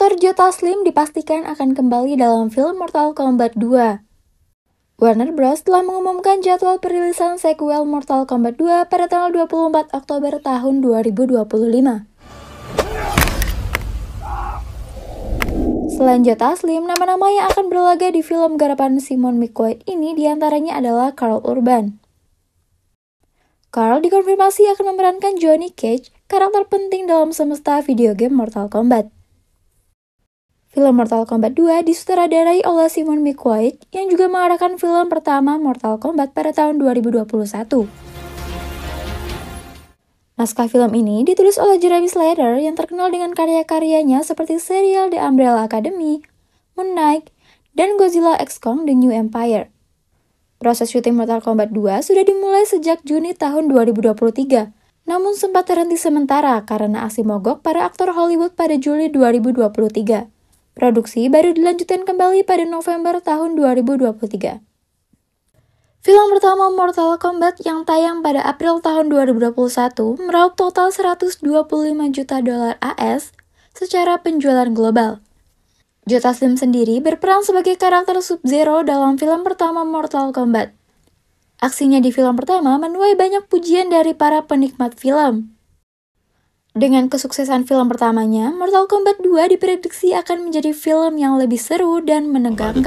Aktor Joe Taslim dipastikan akan kembali dalam film Mortal Kombat 2. Warner Bros. telah mengumumkan jadwal perilisan sequel Mortal Kombat 2 pada tanggal 24 Oktober tahun 2025. Selain Joe Taslim, nama-nama yang akan berlaga di film garapan Simon McQuaid ini diantaranya adalah Carl Urban. Carl dikonfirmasi akan memerankan Johnny Cage, karakter penting dalam semesta video game Mortal Kombat. Film Mortal Kombat 2 disutradarai oleh Simon McQuaid yang juga mengarahkan film pertama Mortal Kombat pada tahun 2021. Naskah film ini ditulis oleh Jeremy Slater yang terkenal dengan karya-karyanya seperti serial The Umbrella Academy, Moon Knight, dan Godzilla X Kong The New Empire. Proses syuting Mortal Kombat 2 sudah dimulai sejak Juni tahun 2023, namun sempat terhenti sementara karena aksi mogok para aktor Hollywood pada Juli 2023. Produksi baru dilanjutkan kembali pada November tahun 2023. Film pertama Mortal Kombat yang tayang pada April tahun 2021 meraup total 125 juta dolar AS secara penjualan global. Jota Slim sendiri berperan sebagai karakter Sub-Zero dalam film pertama Mortal Kombat. Aksinya di film pertama menuai banyak pujian dari para penikmat film. Dengan kesuksesan film pertamanya, Mortal Kombat 2 diprediksi akan menjadi film yang lebih seru dan menegangkan.